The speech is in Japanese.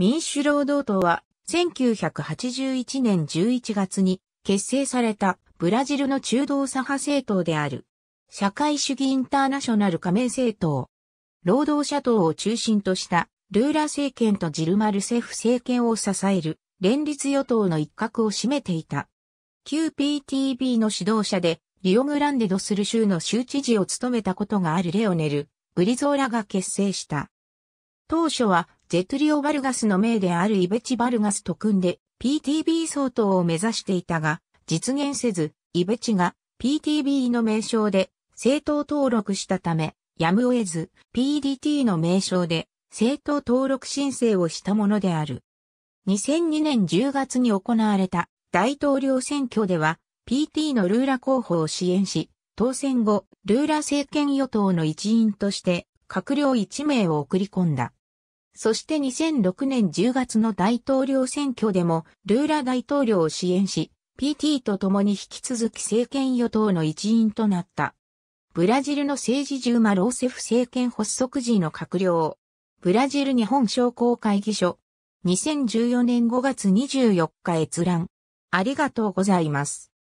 民主労働党は1981年11月に結成されたブラジルの中道左派政党である。社会主義インターナショナル加盟政党。労働者党を中心としたルーラ政権とジルマルセフ政権を支える連立与党の一角を占めていた。QPTB の指導者でリオグランデドする州の州知事を務めたことがあるレオネル・ブリゾーラが結成した当初はゼトリオ・バルガスの名であるイベチ・バルガスと組んで PTB 相当を目指していたが、実現せず、イベチが PTB の名称で政党登録したため、やむを得ず PDT の名称で政党登録申請をしたものである。2002年10月に行われた大統領選挙では PT のルーラ候補を支援し、当選後、ルーラ政権与党の一員として閣僚1名を送り込んだ。そして2006年10月の大統領選挙でもルーラ大統領を支援し、PT と共に引き続き政権与党の一員となった。ブラジルの政治中マローセフ政権発足時の閣僚。ブラジル日本商工会議所。2014年5月24日閲覧。ありがとうございます。